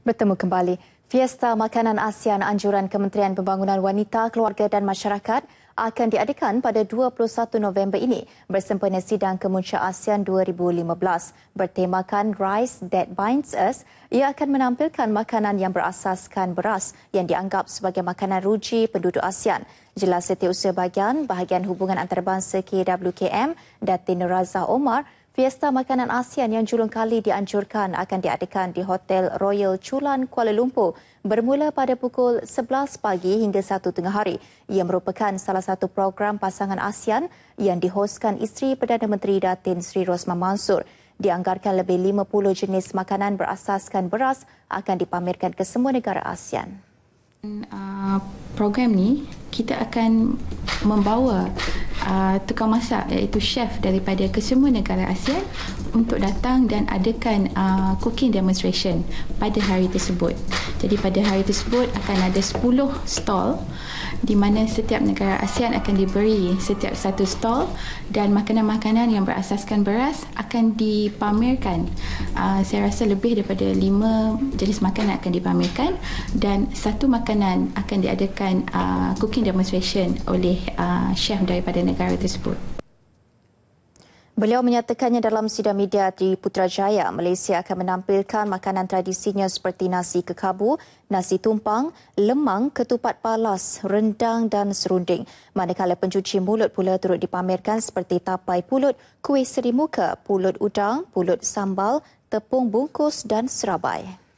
Bertemu kembali, Fiesta Makanan ASEAN Anjuran Kementerian Pembangunan Wanita, Keluarga dan Masyarakat akan diadakan pada 21 November ini bersempena Sidang Kemuncak ASEAN 2015 bertemakan Rice That Binds Us. Ia akan menampilkan makanan yang berasaskan beras yang dianggap sebagai makanan ruji penduduk ASEAN. Jelas setiausaha Bagian bahagian hubungan antarabangsa KWKM, Datin Razah Omar, Fiesta Makanan ASEAN yang julung kali dianjurkan akan diadakan di Hotel Royal Chulan Kuala Lumpur bermula pada pukul 11 pagi hingga 1 tengah hari. Ia merupakan salah satu program pasangan ASEAN yang dihoskan isteri Perdana Menteri Datin Sri Rosma Mansur. Dianggarkan lebih 50 jenis makanan berasaskan beras akan dipamerkan ke semua negara ASEAN. Uh, program ni kita akan membawa uh, tukang masak iaitu chef daripada kesemua negara Asia untuk datang dan adakan uh, cooking demonstration pada hari tersebut. Jadi pada hari tersebut akan ada 10 stall di mana setiap negara ASEAN akan diberi setiap satu stall dan makanan-makanan yang berasaskan beras akan dipamerkan. Uh, saya rasa lebih daripada lima jenis makanan akan dipamerkan dan satu makanan akan diadakan uh, cooking demonstration oleh uh, chef daripada negara negara tersebut. Beliau menyatakannya dalam sidang media di Putrajaya, Malaysia akan menampilkan makanan tradisinya seperti nasi kekabu, nasi tumpang, lemang, ketupat palas, rendang dan serunding. Manakala pencuci mulut pula turut dipamerkan seperti tapai pulut, kuih seri muka, pulut udang, pulut sambal, tepung bungkus dan serabai.